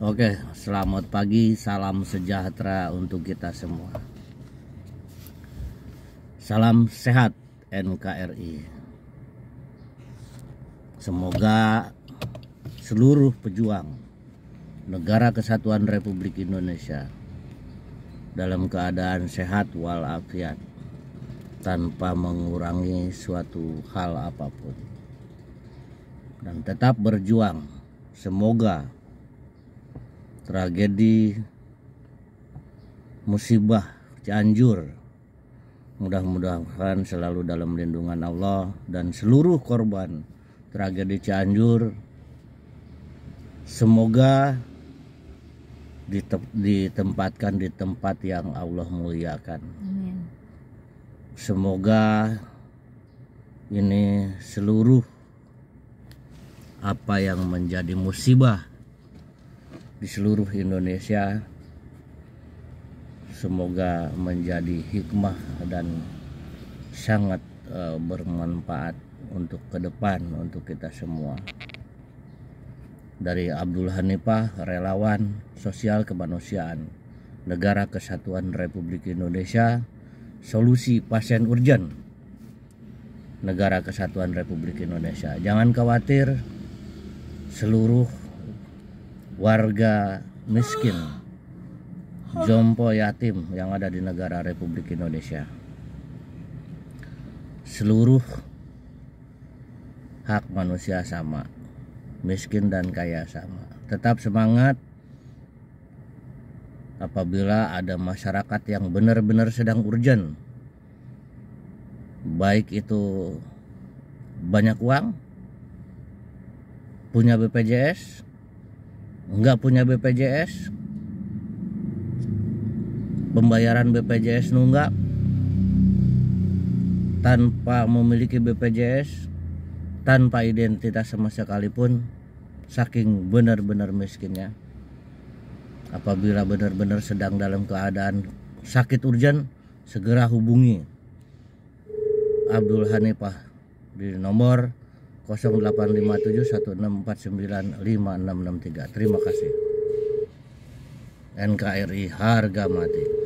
Oke, selamat pagi, salam sejahtera untuk kita semua. Salam sehat NKRI. Semoga seluruh pejuang negara kesatuan Republik Indonesia dalam keadaan sehat walafiat tanpa mengurangi suatu hal apapun dan tetap berjuang. Semoga tragedi musibah Cianjur mudah-mudahan selalu dalam lindungan Allah dan seluruh korban tragedi Cianjur semoga ditempatkan di tempat yang Allah muliakan semoga ini seluruh apa yang menjadi musibah di seluruh Indonesia semoga menjadi hikmah dan sangat uh, bermanfaat untuk ke depan untuk kita semua dari Abdul Hanifah relawan sosial kemanusiaan negara kesatuan Republik Indonesia solusi pasien urgen negara kesatuan Republik Indonesia jangan khawatir seluruh warga miskin jompo yatim yang ada di negara Republik Indonesia seluruh hak manusia sama miskin dan kaya sama tetap semangat apabila ada masyarakat yang benar-benar sedang urgent baik itu banyak uang punya BPJS nggak punya BPJS pembayaran BPJS nunggak tanpa memiliki BPJS tanpa identitas sama sekalipun saking benar-benar miskinnya apabila benar-benar sedang dalam keadaan sakit urgen segera hubungi Abdul Hanifah di nomor 085716495663. Terima kasih. NKRI harga mati.